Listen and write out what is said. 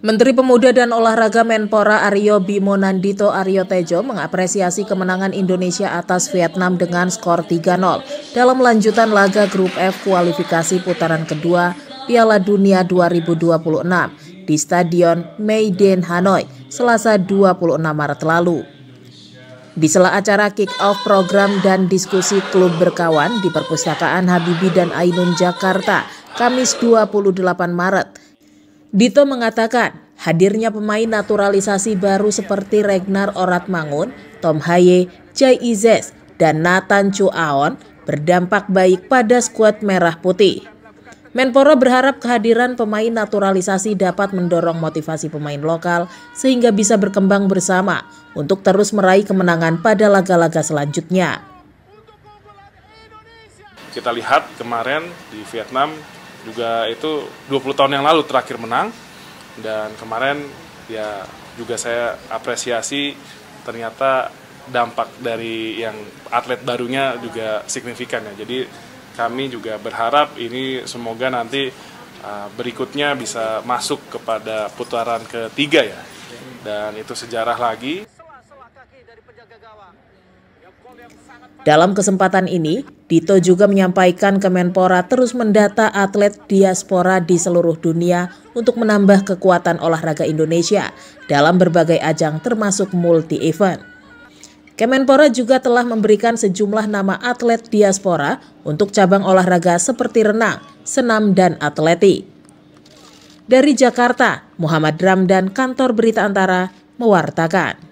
Menteri Pemuda dan Olahraga Menpora Aryo Bimo Nandito Aryo Tejo mengapresiasi kemenangan Indonesia atas Vietnam dengan skor 3-0 dalam lanjutan laga grup F kualifikasi putaran kedua Piala Dunia 2026 di Stadion Meiden Hanoi Selasa 26 Maret lalu. Di sela acara kick-off program dan diskusi klub berkawan di Perpustakaan Habibi dan Ainun Jakarta, Kamis 28 Maret, Dito mengatakan hadirnya pemain naturalisasi baru seperti Regnar Oratmangun, Tom Haye, Jai Izes, dan Nathan Chuaon berdampak baik pada skuad merah putih. Menpora berharap kehadiran pemain naturalisasi dapat mendorong motivasi pemain lokal sehingga bisa berkembang bersama untuk terus meraih kemenangan pada laga-laga selanjutnya. Kita lihat kemarin di Vietnam juga itu 20 tahun yang lalu terakhir menang dan kemarin ya juga saya apresiasi ternyata dampak dari yang atlet barunya juga signifikan ya. Jadi kami juga berharap ini semoga nanti uh, berikutnya bisa masuk kepada putaran ketiga ya. Dan itu sejarah lagi. Dalam kesempatan ini, Dito juga menyampaikan Kemenpora terus mendata atlet diaspora di seluruh dunia untuk menambah kekuatan olahraga Indonesia dalam berbagai ajang termasuk multi-event. Kemenpora juga telah memberikan sejumlah nama atlet diaspora untuk cabang olahraga seperti renang, senam, dan atletik. Dari Jakarta, Muhammad Ramdan, Kantor Berita Antara, mewartakan.